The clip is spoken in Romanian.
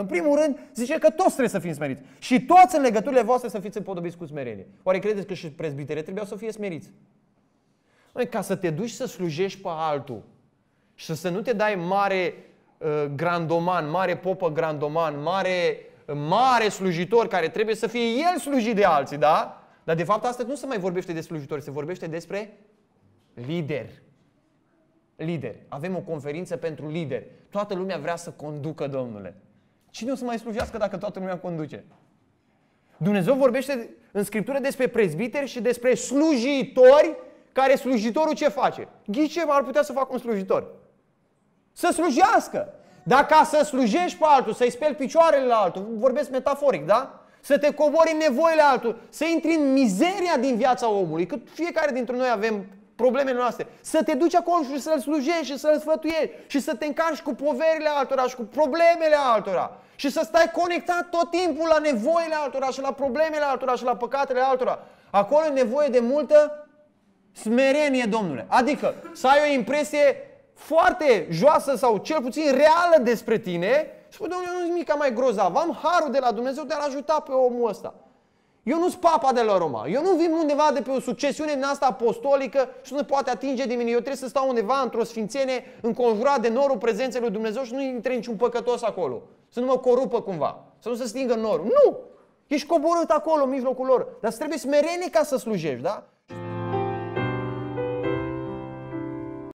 În primul rând, zice că toți trebuie să fim smeriți. Și toți în legăturile voastre să fiți împodobiți cu smerenie. Oare credeți că și prezbitere trebuiau să fie smeriți? Măi, ca să te duci să slujești pe altul și să nu te dai mare uh, grandoman, mare popă grandoman, mare, uh, mare slujitor care trebuie să fie el slujit de alții, da? Dar de fapt astăzi nu se mai vorbește de slujitori, se vorbește despre lider. Lider. Avem o conferință pentru lideri. Toată lumea vrea să conducă, domnule. Cine o să mai slujească dacă toată lumea conduce? Dumnezeu vorbește în Scriptură despre prezbiteri și despre slujitori care slujitorul ce face? Ghice ar putea să facă un slujitor. Să slujească. Dar ca să slujești pe altul, să-i speli picioarele la altul, vorbesc metaforic, da? Să te cobori în nevoile altul, să intri în mizeria din viața omului, Cât fiecare dintre noi avem problemele noastre. Să te duci acolo și să-L slujești și să-L sfătuiești și să te încarci cu poverile altora și cu problemele altora și să stai conectat tot timpul la nevoile altora și la problemele altora și la păcatele altora. Acolo e nevoie de multă smerenie, domnule. Adică să ai o impresie foarte joasă sau cel puțin reală despre tine și spui, domnule, nu mica mai grozav. Am harul de la Dumnezeu de a-l ajuta pe omul ăsta. Eu nu sunt papa de la Roma. Eu nu vin undeva de pe o succesiune din asta apostolică și nu poate atinge de mine. Eu trebuie să stau undeva într-o sfințenie înconjurat de norul prezenței lui Dumnezeu și nu intre niciun păcătos acolo. Să nu mă corupă cumva. Să nu se stingă norul. Nu! Ești coborât acolo în mijlocul lor. Dar trebuie smerenie ca să slujești, da?